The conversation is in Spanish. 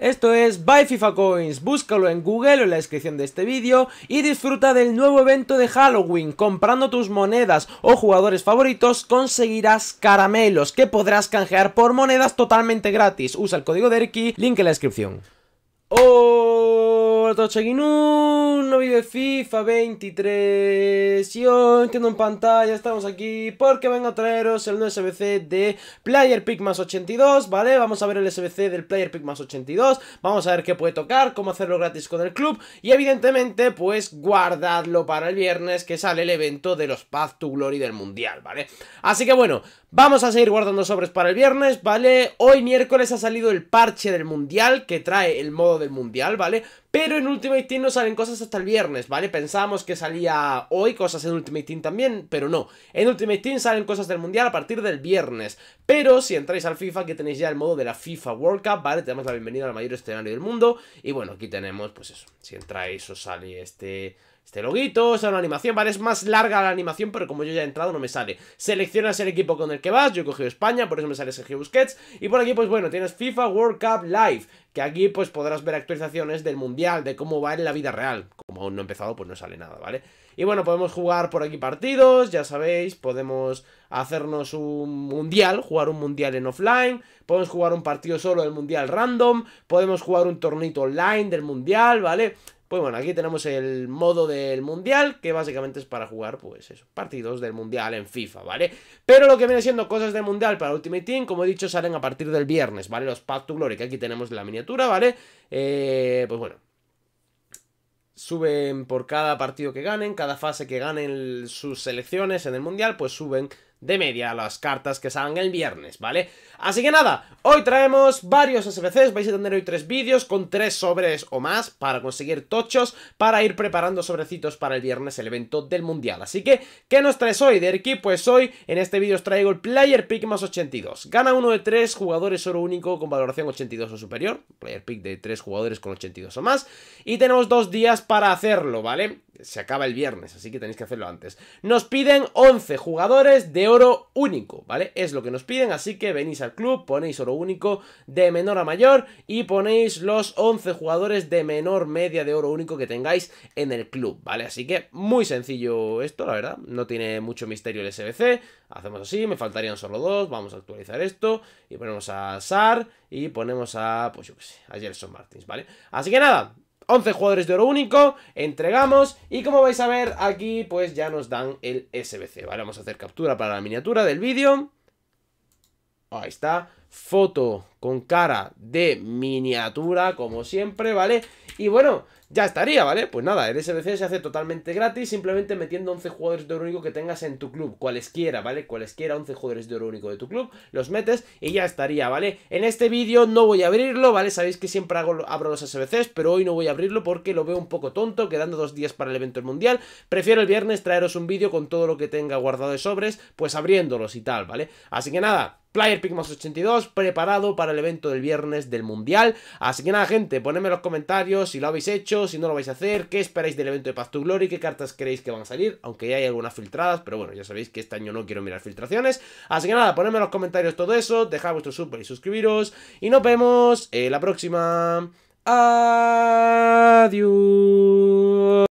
Esto es Buy FIFA Coins, búscalo en Google o en la descripción de este vídeo y disfruta del nuevo evento de Halloween. Comprando tus monedas o jugadores favoritos conseguirás caramelos que podrás canjear por monedas totalmente gratis. Usa el código DERKI, link en la descripción. ¡Oh! todo no vive FIFA 23. hoy entiendo en pantalla, estamos aquí porque vengo a traeros el nuevo SBC de Player Pick 82, ¿vale? Vamos a ver el SBC del Player Pick 82, vamos a ver qué puede tocar, cómo hacerlo gratis con el club y evidentemente, pues guardadlo para el viernes que sale el evento de los Path to Glory del Mundial, ¿vale? Así que bueno, vamos a seguir guardando sobres para el viernes, ¿vale? Hoy miércoles ha salido el parche del Mundial que trae el modo del Mundial, ¿vale? Pero en Ultimate Team no salen cosas hasta el viernes, ¿vale? Pensamos que salía hoy cosas en Ultimate Team también, pero no. En Ultimate Team salen cosas del Mundial a partir del viernes. Pero si entráis al FIFA, que tenéis ya el modo de la FIFA World Cup, ¿vale? Tenemos la bienvenida al mayor escenario del mundo. Y bueno, aquí tenemos, pues eso. Si entráis os sale este este loguito, o sea, una animación, ¿vale? Es más larga la animación, pero como yo ya he entrado no me sale. Seleccionas el equipo con el que vas, yo he cogido España, por eso me sale Sergio Busquets. Y por aquí, pues bueno, tienes FIFA World Cup Live, que aquí pues podrás ver actualizaciones del Mundial de cómo va en la vida real. Como aún no he empezado, pues no sale nada, ¿vale? Y bueno, podemos jugar por aquí partidos, ya sabéis, podemos hacernos un mundial, jugar un mundial en offline, podemos jugar un partido solo del mundial random, podemos jugar un tornito online del mundial, ¿vale? Pues bueno, aquí tenemos el modo del mundial, que básicamente es para jugar, pues eso, partidos del mundial en FIFA, ¿vale? Pero lo que viene siendo cosas del mundial para Ultimate Team, como he dicho, salen a partir del viernes, ¿vale? Los Path to Glory, que aquí tenemos la miniatura, ¿vale? Eh, pues bueno, suben por cada partido que ganen, cada fase que ganen sus selecciones en el Mundial, pues suben de media las cartas que salgan el viernes, ¿vale? Así que nada, hoy traemos varios SFCs, vais a tener hoy tres vídeos con tres sobres o más para conseguir tochos, para ir preparando sobrecitos para el viernes el evento del mundial. Así que, ¿qué nos traes hoy, Derki? Pues hoy, en este vídeo os traigo el Player Pick más 82. Gana uno de tres jugadores oro único con valoración 82 o superior, Player Pick de tres jugadores con 82 o más, y tenemos dos días para hacerlo, ¿vale? se acaba el viernes, así que tenéis que hacerlo antes. Nos piden 11 jugadores de oro único, ¿vale? Es lo que nos piden, así que venís al club, ponéis oro único de menor a mayor y ponéis los 11 jugadores de menor media de oro único que tengáis en el club, ¿vale? Así que muy sencillo esto, la verdad, no tiene mucho misterio el SBC, hacemos así, me faltarían solo dos, vamos a actualizar esto y ponemos a Sar y ponemos a, pues yo qué sé, a Gerson Martins, ¿vale? Así que nada, 11 jugadores de oro único, entregamos y como vais a ver aquí pues ya nos dan el SBC, ¿vale? Vamos a hacer captura para la miniatura del vídeo. Ahí está, foto con cara de miniatura, como siempre, ¿vale? Y bueno, ya estaría, ¿vale? Pues nada, el SBC se hace totalmente gratis, simplemente metiendo 11 jugadores de oro único que tengas en tu club, cualesquiera, ¿vale? Cualesquiera 11 jugadores de oro único de tu club, los metes y ya estaría, ¿vale? En este vídeo no voy a abrirlo, ¿vale? Sabéis que siempre hago, abro los SBCs, pero hoy no voy a abrirlo porque lo veo un poco tonto, quedando dos días para el evento mundial. Prefiero el viernes traeros un vídeo con todo lo que tenga guardado de sobres, pues abriéndolos y tal, ¿vale? Así que nada, Player Pigmas 82, preparado para el evento del viernes del Mundial. Así que nada, gente, ponedme en los comentarios si lo habéis hecho, si no lo vais a hacer, qué esperáis del evento de Path to Glory, qué cartas creéis que van a salir, aunque ya hay algunas filtradas, pero bueno, ya sabéis que este año no quiero mirar filtraciones. Así que nada, ponedme en los comentarios todo eso, dejad vuestro super y suscribiros, y nos vemos en eh, la próxima. Adiós.